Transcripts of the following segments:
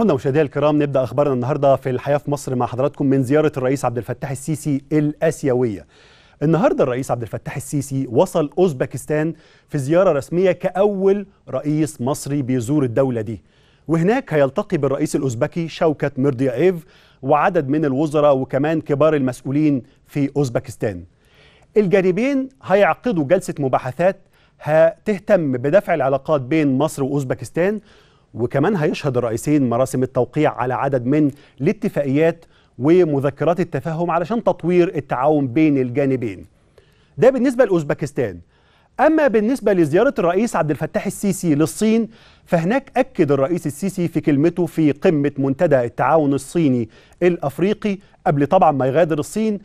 هنا مشاهدينا الكرام نبدا اخبارنا النهارده في الحياه في مصر مع حضراتكم من زياره الرئيس عبد الفتاح السيسي الاسيويه. النهارده الرئيس عبد الفتاح السيسي وصل اوزبكستان في زياره رسميه كاول رئيس مصري بيزور الدوله دي. وهناك هيلتقي بالرئيس الاوزبكي شوكت ميرديايف وعدد من الوزراء وكمان كبار المسؤولين في اوزبكستان. الجانبين هيعقدوا جلسه مباحثات هتهتم بدفع العلاقات بين مصر واوزبكستان وكمان هيشهد الرئيسين مراسم التوقيع على عدد من الاتفاقيات ومذكرات التفاهم علشان تطوير التعاون بين الجانبين ده بالنسبة لأوزبكستان أما بالنسبة لزيارة الرئيس عبد الفتاح السيسي للصين فهناك أكد الرئيس السيسي في كلمته في قمة منتدى التعاون الصيني الأفريقي قبل طبعا ما يغادر الصين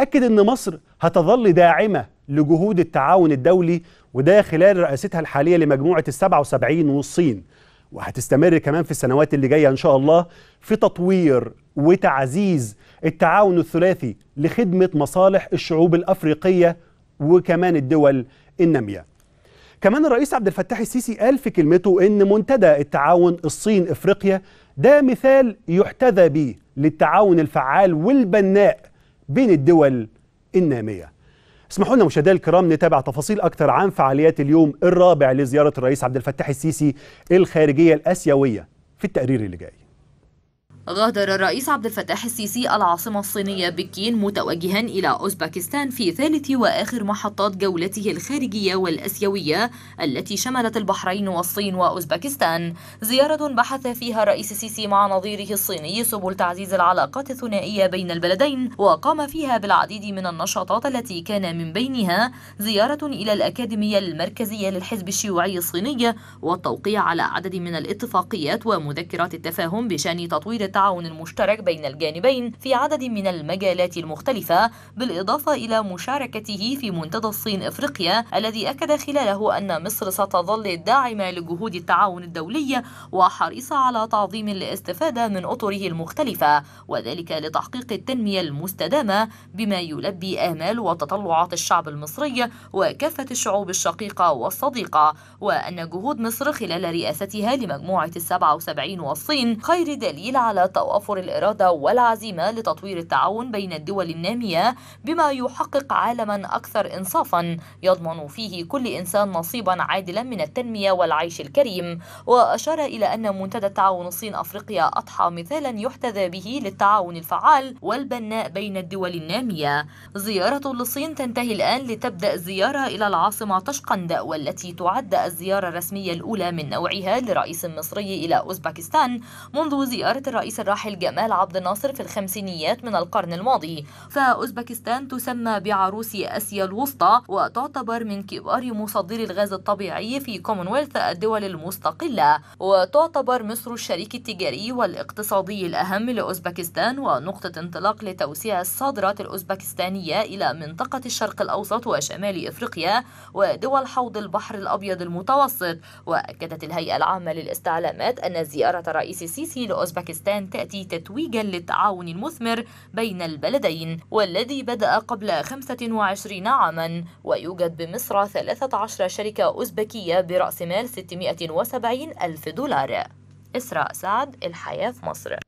أكد أن مصر هتظل داعمة لجهود التعاون الدولي وده خلال رئاستها الحالية لمجموعة السبعة وسبعين والصين وهتستمر كمان في السنوات اللي جايه ان شاء الله في تطوير وتعزيز التعاون الثلاثي لخدمه مصالح الشعوب الافريقيه وكمان الدول الناميه. كمان الرئيس عبد الفتاح السيسي قال في كلمته ان منتدى التعاون الصين افريقيا ده مثال يحتذى به للتعاون الفعال والبناء بين الدول الناميه. اسمحوا لنا مشاهدينا الكرام نتابع تفاصيل اكثر عن فعاليات اليوم الرابع لزياره الرئيس عبد الفتاح السيسي الخارجيه الاسيويه في التقرير اللي جاي غادر الرئيس عبد الفتاح السيسي العاصمة الصينية بكين متوجها إلى أوزبكستان في ثالث وآخر محطات جولته الخارجية والأسيوية التي شملت البحرين والصين وأوزبكستان زيارة بحث فيها الرئيس السيسي مع نظيره الصيني سبل تعزيز العلاقات الثنائية بين البلدين وقام فيها بالعديد من النشاطات التي كان من بينها زيارة إلى الأكاديمية المركزية للحزب الشيوعي الصيني والتوقيع على عدد من الاتفاقيات ومذكرات التفاهم بشأن تطوير التعاون المشترك بين الجانبين في عدد من المجالات المختلفة بالإضافة إلى مشاركته في منتدى الصين إفريقيا الذي أكد خلاله أن مصر ستظل داعمة لجهود التعاون الدولي وحريصة على تعظيم الاستفادة من أطره المختلفة وذلك لتحقيق التنمية المستدامة بما يلبي آمال وتطلعات الشعب المصري وكافة الشعوب الشقيقة والصديقة وأن جهود مصر خلال رئاستها لمجموعة السبعة وسبعين والصين خير دليل على توافر الإرادة والعزيمة لتطوير التعاون بين الدول النامية بما يحقق عالما أكثر إنصافا يضمن فيه كل إنسان نصيبا عادلا من التنمية والعيش الكريم وأشار إلى أن منتدى التعاون الصين أفريقيا أضحى مثالا يحتذى به للتعاون الفعال والبناء بين الدول النامية زيارة للصين تنتهي الآن لتبدأ زيارة إلى العاصمة طشقند والتي تعد الزيارة الرسمية الأولى من نوعها لرئيس مصري إلى أوزبكستان منذ زيارة الرئيس الرئيس الراحل جمال عبد الناصر في الخمسينيات من القرن الماضي فأوزبكستان تسمى بعروس آسيا الوسطى وتعتبر من كبار مصدري الغاز الطبيعي في كومنولث الدول المستقلة وتعتبر مصر الشريك التجاري والاقتصادي الأهم لأوزبكستان ونقطة انطلاق لتوسيع الصادرات الأوزبكستانية إلى منطقة الشرق الأوسط وشمال إفريقيا ودول حوض البحر الأبيض المتوسط وأكدت الهيئة العامة للاستعلامات أن زيارة رئيس السيسي لأوزبكستان تأتي تتويجا للتعاون المثمر بين البلدين والذي بدأ قبل 25 عاما ويوجد بمصر 13 شركة أوزبكية برأس مال 670 ألف دولار إسراء سعد الحياة في مصر